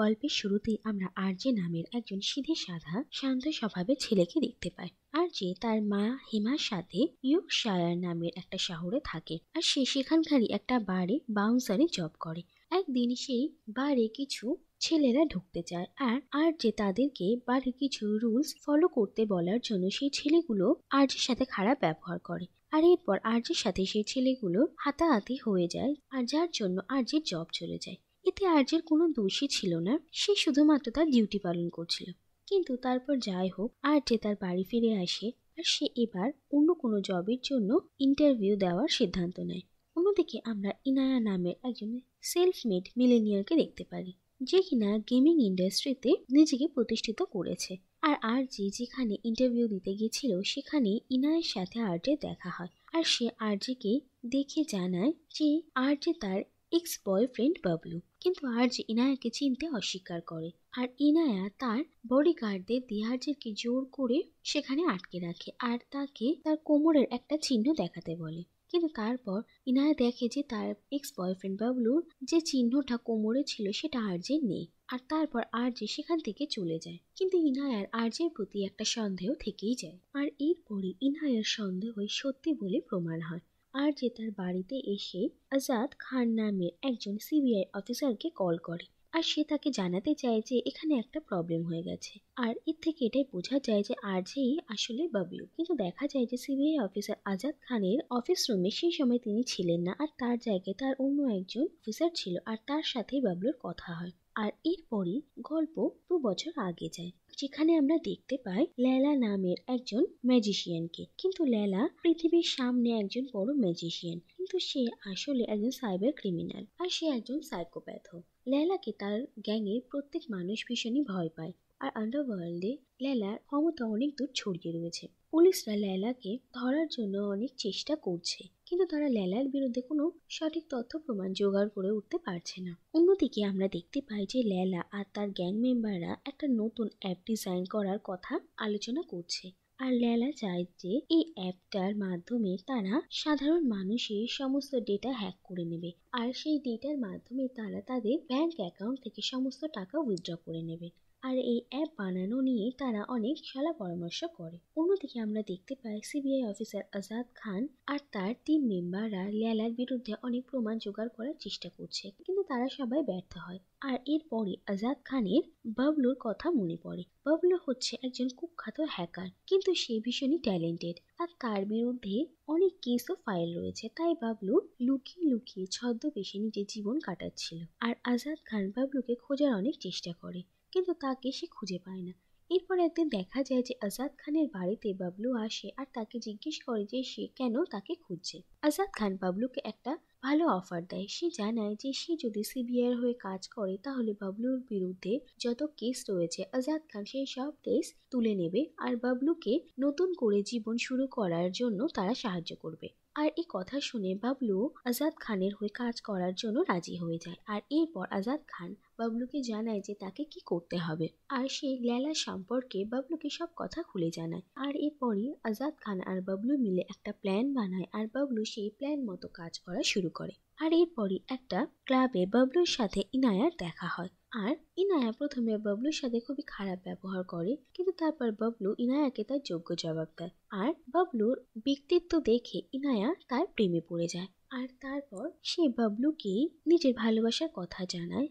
গল্পের শুরুতেই আমরা আরজে নামের একজন সিধে সাধা শান্ত স্বভাবের ছেলেকে দেখতে পাই আর যে তার মা হেমার সাথে ইয়র্কশায়ার নামের একটা শহরে থাকে আর সে সেখানকারই একটা বাড়ি বাউন্সারে জব করে একদিন সেই বারে কিছু ছেলেরা ঢুকতে চায় আর আর যে তাদেরকে বাড়ির কিছু রুলস ফলো করতে বলার জন্য সেই ছেলেগুলো আর্যের সাথে খারাপ ব্যবহার করে আর এরপর আর্যের সাথে সেই ছেলেগুলো হাতাহাতি হয়ে যায় আর যার জন্য আর্যের জব চলে যায় এতে আর্যের কোনো দোষই ছিল না সে শুধুমাত্র তার ডিউটি পালন করছিল কিন্তু তারপর যাই হোক আর্যে তার বাড়ি ফিরে আসে আর সে এবার অন্য কোনো জবের জন্য ইন্টারভিউ দেওয়ার সিদ্ধান্ত নেয় অন্যদিকে আমরা ইনায়া নামের একজন সেলফ মেড মিলেনিয়ারকে দেখতে পারি যে কিনা গেমিং ইন্ডাস্ট্রিতে নিজেকে প্রতিষ্ঠিত করেছে আর আর যে যেখানে ইন্টারভিউ দিতে গিয়েছিল সেখানে ইনায়ের সাথে আর্যের দেখা হয় আর সে আর্যকে দেখে জানায় যে আর্যে তার এক্স বয়ফ্রেন্ড বাবলু কিন্তু আর যে ইনায়াকে চিনতে অস্বীকার করে আর ইনায়া তার বডিগার্ডদের দিহার্জেরকে জোর করে সেখানে আটকে রাখে আর তাকে তার কোমরের একটা চিহ্ন দেখাতে বলে কিন্তু তারপর ইনায়া দেখে যে তার এক্স বয়ফ্রেন্ড বাবলুর যে চিহ্নটা কোমরে ছিল সেটা আর যে নেই আর তারপর আর যে সেখান থেকে চলে যায় কিন্তু ইনায়ার আর্যের প্রতি একটা সন্দেহ থেকেই যায় আর এরপরই ইনায়ার সন্দেহই সত্যি বলে প্রমাণ হয় আর যে তার বাড়িতে এসে আজাদ খান নামের একজন সিবিআই অফিসারকে কল করে আর সে তাকে জানাতে চায় যে এখানে একটা প্রবলেম হয়ে গেছে আর এর থেকে এটাই বোঝা যায় যে আর যেই আসলে বাবলু কিন্তু দেখা যায় যে সিবিআই অফিসার আজাদ খানের অফিস রুমে সেই সময় তিনি ছিলেন না আর তার জায়গায় তার অন্য একজন অফিসার ছিল আর তার সাথেই বাবলুর কথা হয় আর এরপরই গল্প দু বছর আগে যায় যেখানে আমরা দেখতে পাই লেলা নামের একজন ম্যাজিশিয়ানকে কিন্তু লেলা পৃথিবীর সামনে একজন বড় ম্যাজিশিয়ান কিন্তু সে আসলে একজন সাইবার ক্রিমিনাল আর সে একজন সাইকোপ্যাথ লেলাকে তার গ্যাংয়ের প্রত্যেক মানুষ ভীষণই ভয় পায় আর আন্ডারওয়ার্ল্ডে লেলার ক্ষমতা অনেক দূর ছড়িয়ে রয়েছে পুলিশরা লেলাকে ধরার জন্য অনেক চেষ্টা করছে কিন্তু তারা লেলার বিরুদ্ধে কোনো সঠিক তথ্য প্রমাণ জোগাড় করে উঠতে পারছে না অন্যদিকে আমরা দেখতে পাই যে লেলা আর তার গ্যাং মেম্বাররা একটা নতুন অ্যাপ ডিজাইন করার কথা আলোচনা করছে আর লেলা চায় যে এই অ্যাপটার মাধ্যমে তারা সাধারণ মানুষের সমস্ত ডেটা হ্যাক করে নেবে আর সেই ডেটার মাধ্যমে তারা তাদের ব্যাংক অ্যাকাউন্ট থেকে সমস্ত টাকা উইথড্র করে নেবে আর এই অ্যাপ বানানো নিয়ে তারা অনেক খেলা পরামর্শ করে অন্যদিকে আমরা দেখতে পাই সিবিআই অফিসার আজাদ খান আর তার টিম মেম্বাররা লেলার বিরুদ্ধে অনেক প্রমাণ জোগাড় করার চেষ্টা করছে কিন্তু তারা সবাই ব্যর্থ হয় আর এরপরে আজাদ খানের বাবলুর কথা মনে পড়ে বাবলু হচ্ছে একজন কুখ্যাত হ্যাকার কিন্তু সে ভীষণই ট্যালেন্টেড আর তার বিরুদ্ধে অনেক কেস ও ফাইল রয়েছে তাই বাবলু লুকিয়ে লুকিয়ে ছদ্মবেশে নিজের জীবন কাটাচ্ছিল আর আজাদ খান বাবলুকে খোঁজার অনেক চেষ্টা করে কিন্তু তাকে সে খুঁজে পায় না এরপর একদিন দেখা যায় যে আজাদ খানের বাড়িতে বাবলু আসে আর তাকে জিজ্ঞেস করে যে সে কেন তাকে খুঁজছে আজাদ খান বাবলুকে একটা ভালো অফার দেয় সে জানায় যে সে যদি সিবিআই হয়ে কাজ করে তাহলে বাবলুর বিরুদ্ধে যত কেস রয়েছে আজাদ খান সেই সব কেস তুলে নেবে আর বাবলুকে নতুন করে জীবন শুরু করার জন্য তারা সাহায্য করবে আর এই কথা শুনে বাবলু আজাদ খানের হয়ে কাজ করার জন্য রাজি হয়ে যায় আর এরপর আজাদ খান বাবলুকে জানায় যে তাকে কি করতে হবে আর সে লেলা সম্পর্কে বাবলুকে সব কথা খুলে জানায় আর এরপরই আজাদ খান আর বাবলু মিলে একটা প্ল্যান বানায় আর বাবলু সেই প্ল্যান মতো কাজ করা শুরু করে আর এরপরই একটা ক্লাবে বাবলুর সাথে ইনায়ার দেখা হয় আর ইনায়া প্রথমে বাবলুর সাথে খুবই খারাপ ব্যবহার করে কিন্তু তারপর বাবলু ইনায়াকে তার যোগ্য জবাব দেয় আর বাবলুর ব্যক্তিত্ব দেখে ইনায়া তার প্রেমে পড়ে যায় আর তারপর সে বাবলুকে নিজের ভালোবাসার কথা জানায়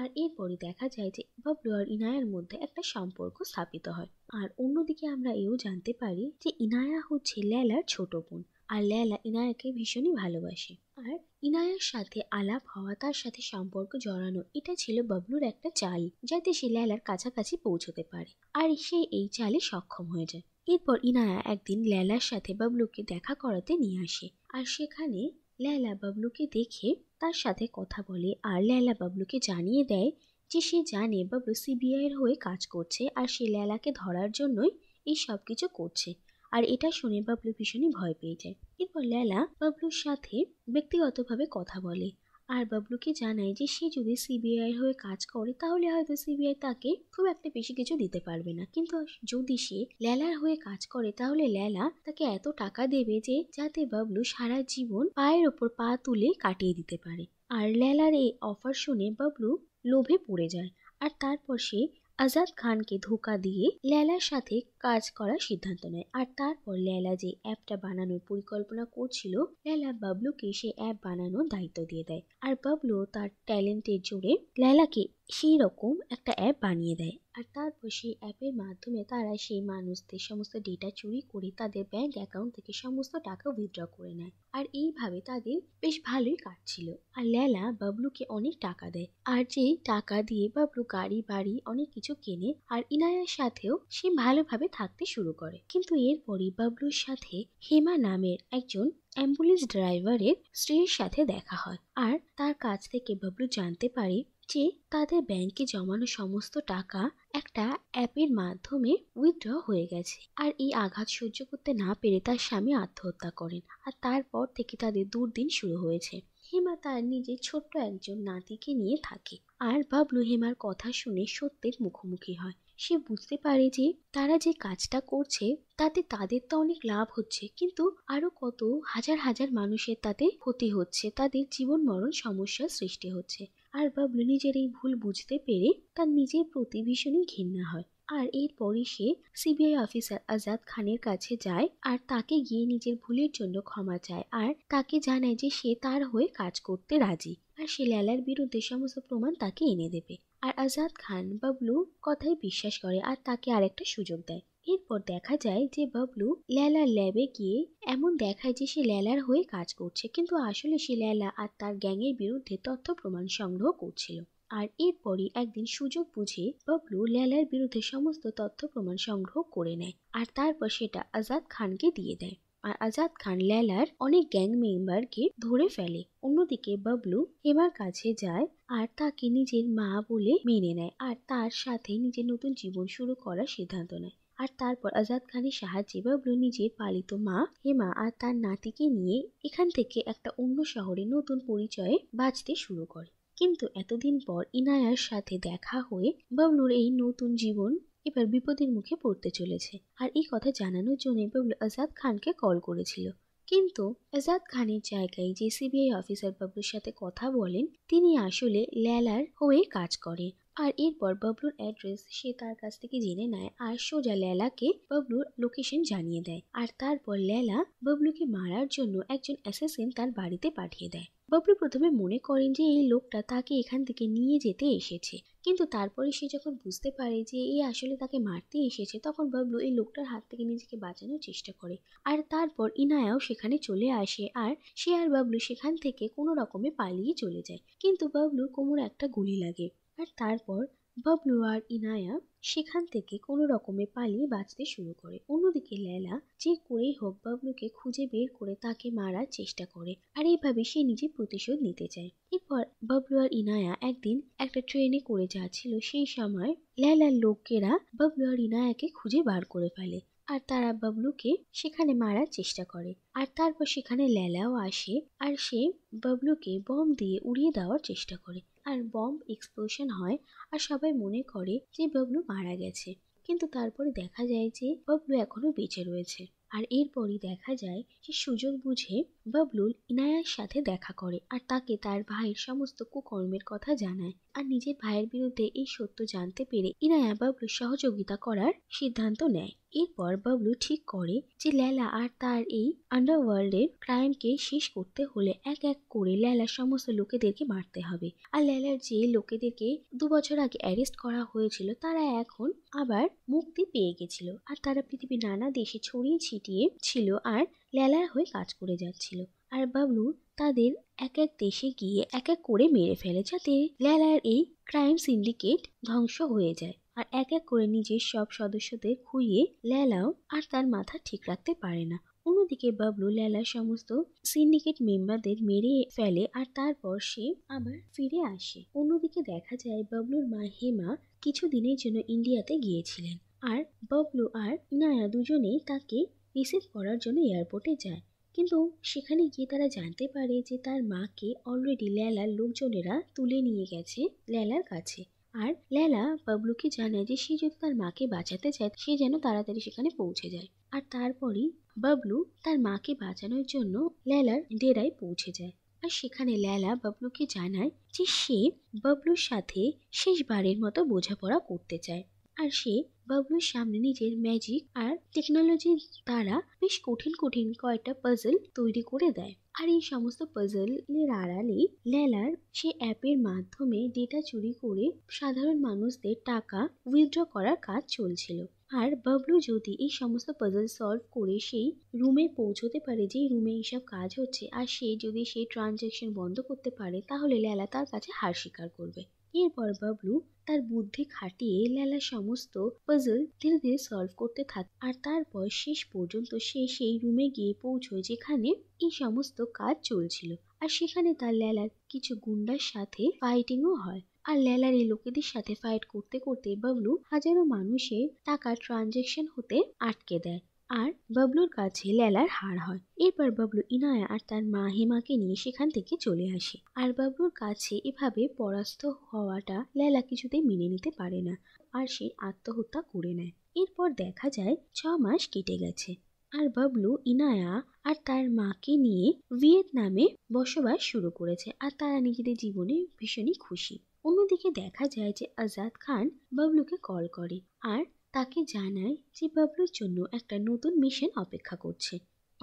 আর এরপরে দেখা যায় যে বাবলু আর ইনায়ার মধ্যে একটা সম্পর্ক স্থাপিত হয় আর অন্যদিকে আমরা এও জানতে পারি যে ইনায়া হচ্ছে লেলার ছোট বোন আর লেলা ইনায়াকে ভীষণই ভালোবাসে আর ইনায়ার সাথে আলাপ হওয়া তার সাথে সম্পর্ক জড়ানো এটা ছিল বাবলুর একটা চাল যাতে সে লেলার কাছাকাছি পৌঁছতে পারে আর সে এই চালে সক্ষম হয়ে যায় এরপর ইনায়া একদিন লেলার সাথে বাবলুকে দেখা করাতে নিয়ে আসে আর সেখানে লেলা বাবলুকে দেখে তার সাথে কথা বলে আর লেলা বাবলুকে জানিয়ে দেয় যে সে জানে বাবলু সিবিআইয়ের হয়ে কাজ করছে আর সে লেলাকে ধরার জন্যই এই সব কিছু করছে আর এটা শুনে বাবলু ভীষণই ভয় পেয়ে যায় এরপর লেলা বাবলুর সাথে ব্যক্তিগতভাবে কথা বলে আর বাবলুকে জানায় যে সে যদি সিবিআই হয়ে কাজ করে তাহলে হয়তো সিবিআই তাকে খুব একটা বেশি কিছু দিতে পারবে না কিন্তু যদি সে লেলার হয়ে কাজ করে তাহলে লেলা তাকে এত টাকা দেবে যে যাতে বাবলু সারা জীবন পায়ের ওপর পা তুলে কাটিয়ে দিতে পারে আর লেলার এই অফার শুনে বাবলু লোভে পড়ে যায় আর তারপর সে আজাদ খানকে ধোকা দিয়ে লেলার সাথে কাজ করার সিদ্ধান্ত নেয় আর তারপর লেলা যে অ্যাপটা বানানোর পরিকল্পনা করছিল লেলা বাবলুকে সে অ্যাপ বানানোর দায়িত্ব দিয়ে দেয় আর বাবলু তার ট্যালেন্টের জোরে লেলাকে সেই রকম একটা অ্যাপ বানিয়ে দেয় আর তারপর সেই অ্যাপের মাধ্যমে তারা সেই মানুষদের সমস্ত ডেটা চুরি করে তাদের ব্যাঙ্ক অ্যাকাউন্ট থেকে সমস্ত টাকা উইথড্র করে নেয় আর এইভাবে তাদের বেশ ভালোই কাটছিল আর ল্যালা বাবলুকে অনেক টাকা দেয় আর যে টাকা দিয়ে বাবলু গাড়ি বাড়ি অনেক কিছু কেনে আর ইনায়ার সাথেও সে ভালোভাবে থাকতে শুরু করে কিন্তু এরপরই বাবলুর সাথে হেমা নামের একজন অ্যাম্বুলেন্স ড্রাইভারের স্ত্রীর সাথে দেখা হয় আর তার কাছ থেকে বাবলু জানতে পারে যে তাদের ব্যাংকে জমানো সমস্ত টাকা একটা অ্যাপের মাধ্যমে উইথড্র হয়ে গেছে আর এই আঘাত সহ্য করতে না পেরে তার স্বামী আত্মহত্যা করেন আর তারপর থেকে তাদের দুর্দিন শুরু হয়েছে হেমা তার নিজের ছোট্ট একজন নাতিকে নিয়ে থাকে আর বাবলু হেমার কথা শুনে সত্যের মুখোমুখি হয় সে বুঝতে পারে যে তারা যে কাজটা করছে তাতে তাদের তো অনেক লাভ হচ্ছে কিন্তু আরো কত হাজার হাজার মানুষের তাতে ক্ষতি হচ্ছে তাদের জীবন মরণ সমস্যার সৃষ্টি হচ্ছে আর বাবলু নিজের এই ভুল বুঝতে পেরে তার নিজের প্রতি ভীষণই ঘেন্না হয় আর এরপরই সে সিবিআই অফিসার আজাদ খানের কাছে যায় আর তাকে গিয়ে নিজের ভুলের জন্য ক্ষমা চায় আর তাকে জানায় যে সে তার হয়ে কাজ করতে রাজি আর সে লালার বিরুদ্ধে সমস্ত প্রমাণ তাকে এনে দেবে আর আজাদ খান বাবলু কথায় বিশ্বাস করে আর তাকে আরেকটা সুযোগ দেয় এরপর দেখা যায় যে বাবলু লেলার ল্যাবে গিয়ে এমন দেখায় যে সে লেলার হয়ে কাজ করছে কিন্তু আসলে সে লেলা আর তার গ্যাংয়ের বিরুদ্ধে তথ্য প্রমাণ সংগ্রহ করছিল আর এরপরই একদিন সুযোগ বুঝে বাবলু লেলার বিরুদ্ধে সমস্ত তথ্য প্রমাণ সংগ্রহ করে নেয় আর তারপর সেটা আজাদ খানকে দিয়ে দেয় আর আজাদ খান লেলার অনেক গ্যাং মেম্বারকে ধরে ফেলে অন্যদিকে বাবলু হেমার কাছে যায় আর তাকে নিজের মা বলে মেনে নেয় আর তার সাথে নিজের নতুন জীবন শুরু করার সিদ্ধান্ত নেয় আর তারপর আজাদ খানের সাহায্যে বাবলু নিজের পালিত মা হেমা আর তার নাতিকে নিয়ে এখান থেকে একটা অন্য শহরে নতুন পরিচয়ে বাঁচতে শুরু করে কিন্তু এতদিন পর ইনায়ার সাথে দেখা হয়ে বাবলুর এই নতুন জীবন এবার বিপদের মুখে পড়তে চলেছে আর এই কথা জানানোর জন্য বাবলু আজাদ খানকে কল করেছিল কিন্তু আজাদ খানের জায়গায় যে সিবিআই অফিসার বাবুর সাথে কথা বলেন তিনি আসলে লেলার হয়ে কাজ করে আর এরপর বাবলুর অ্যাড্রেস সে তার কাছ থেকে জেনে নেয় আর সোজা লেলাকে বাবলুর লোকেশন জানিয়ে দেয় আর তারপর লেলা বাবলুকে মারার জন্য একজন অ্যাসেসিন তার বাড়িতে পাঠিয়ে দেয় বাবলু প্রথমে মনে করেন যে এই লোকটা তাকে এখান থেকে নিয়ে যেতে এসেছে কিন্তু তারপরে সে যখন বুঝতে পারে যে এ আসলে তাকে মারতে এসেছে তখন বাবলু এই লোকটার হাত থেকে নিজেকে বাঁচানোর চেষ্টা করে আর তারপর ইনায়াও সেখানে চলে আসে আর সে আর বাবলু সেখান থেকে কোনো রকমে পালিয়ে চলে যায় কিন্তু বাবলুর কোমর একটা গুলি লাগে আর তারপর বাবলু আর ইনায়া সেখান থেকে কোনো রকমে পালিয়ে বাঁচতে শুরু করে অন্যদিকে লেলা যে করেই হোক বাবলুকে খুঁজে বের করে তাকে মারার চেষ্টা করে আর এইভাবে সে নিজে প্রতিশোধ নিতে চায় এরপর বাবলু আর ইনায়া একদিন একটা ট্রেনে করে যাচ্ছিল সেই সময় লেলার লোকেরা বাবলু আর ইনায়াকে খুঁজে বার করে ফেলে আর তারা বাবলুকে সেখানে মারার চেষ্টা করে আর তারপর সেখানে লেলাও আসে আর সে বাবলুকে বম দিয়ে উড়িয়ে দেওয়ার চেষ্টা করে আর বম্ব এক্সপ্লোশন হয় আর সবাই মনে করে যে বাবলু মারা গেছে কিন্তু তারপরে দেখা যায় যে বাবলু এখনো বেঁচে রয়েছে আর এরপরই দেখা যায় যে সুযোগ বুঝে বাবলুল ইনায়ার সাথে দেখা করে আর তাকে তার ভাইয়ের সমস্ত কুকর্মের কথা জানায় আর নিজের ভাইয়ের বিরুদ্ধে এই সত্য জানতে পেরে ইনায়া বাবলুর সহযোগিতা করার সিদ্ধান্ত নেয় এরপর বাবলু ঠিক করে যে লেলা আর তার এই আন্ডারওয়ার্ল্ডের ক্রাইমকে শেষ করতে হলে এক এক করে লেলার সমস্ত লোকেদেরকে মারতে হবে আর লেলার যে লোকেদেরকে দু বছর আগে অ্যারেস্ট করা হয়েছিল তারা এখন আবার মুক্তি পেয়ে গেছিল আর তারা পৃথিবীর নানা দেশে ছড়িয়ে ছিটিয়ে ছিল আর লেলার হয়ে কাজ করে যাচ্ছিল আর বাবলু তাদের এক এক দেশে গিয়ে এক এক করে মেরে ফেলে যাতে লেলার এই ক্রাইম সিন্ডিকেট ধ্বংস হয়ে যায় আর এক এক করে নিজের সব সদস্যদের খুইয়ে লেলাও আর তার মাথা ঠিক রাখতে পারে না অন্যদিকে বাবলু লেলার সমস্ত সিন্ডিকেট মেম্বারদের মেরে ফেলে আর তারপর সে আবার ফিরে আসে অন্যদিকে দেখা যায় বাবলুর মা হেমা কিছুদিনের জন্য ইন্ডিয়াতে গিয়েছিলেন আর বাবলু আর নায়া দুজনেই তাকে রিসিভ করার জন্য এয়ারপোর্টে যায় কিন্তু সেখানে গিয়ে তারা জানতে পারে যে তার মাকে অলরেডি লেলার লোকজনেরা তুলে নিয়ে গেছে লেলার কাছে আর লেলা বাবলুকে জানায় যে সে যদি তার মাকে বাঁচাতে চায় সে যেন তাড়াতাড়ি সেখানে পৌঁছে যায় আর তারপরই বাবলু তার মাকে বাঁচানোর জন্য লেলার ডেরায় পৌঁছে যায় আর সেখানে লেলা বাবলুকে জানায় যে সে বাবলুর সাথে শেষবারের মতো বোঝাপড়া করতে চায় আর সে বাবলুর সামনে নিজের ম্যাজিক আর টেকনোলজির দ্বারা বেশ কঠিন কঠিন কয়েকটা পাজল তৈরি করে দেয় আর এই সমস্ত পাজলের আড়ালে লেলার সে অ্যাপের মাধ্যমে ডেটা চুরি করে সাধারণ মানুষদের টাকা উইথড্র করার কাজ চলছিল আর বাবলু যদি এই সমস্ত পাজল সলভ করে সেই রুমে পৌঁছতে পারে যে রুমে এইসব কাজ হচ্ছে আর সে যদি সেই ট্রানজ্যাকশন বন্ধ করতে পারে তাহলে লেলা তার কাছে হার স্বীকার করবে এরপর বাবলু তার বুদ্ধি খাটিয়ে লেলা সমস্ত পাজল ধীরে ধীরে সলভ করতে থাকে আর তারপর শেষ পর্যন্ত সে সেই রুমে গিয়ে পৌঁছয় যেখানে এই সমস্ত কাজ চলছিল আর সেখানে তার লেলার কিছু গুন্ডার সাথে ফাইটিংও হয় আর লেলার এই লোকেদের সাথে ফাইট করতে করতে বাবলু হাজারো মানুষের টাকা ট্রানজেকশন হতে আটকে দেয় আর বাবলুর কাছে লেলার হার হয় এরপর বাবলু ইনায়া আর তার মা হেমাকে নিয়ে সেখান থেকে চলে আসে আর বাবলুর কাছে এভাবে পরাস্ত হওয়াটা লেলা কিছুতেই মেনে নিতে পারে না আর সে আত্মহত্যা করে নেয় এরপর দেখা যায় ছ মাস কেটে গেছে আর বাবলু ইনায়া আর তার মাকে নিয়ে ভিয়েতনামে বসবাস শুরু করেছে আর তারা নিজেদের জীবনে ভীষণই খুশি অন্যদিকে দেখা যায় যে আজাদ খান বাবলুকে কল করে আর তাকে জানায় যে বাবলুর জন্য একটা নতুন মিশন অপেক্ষা করছে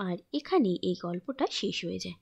আর এখানেই এই গল্পটা শেষ হয়ে যায়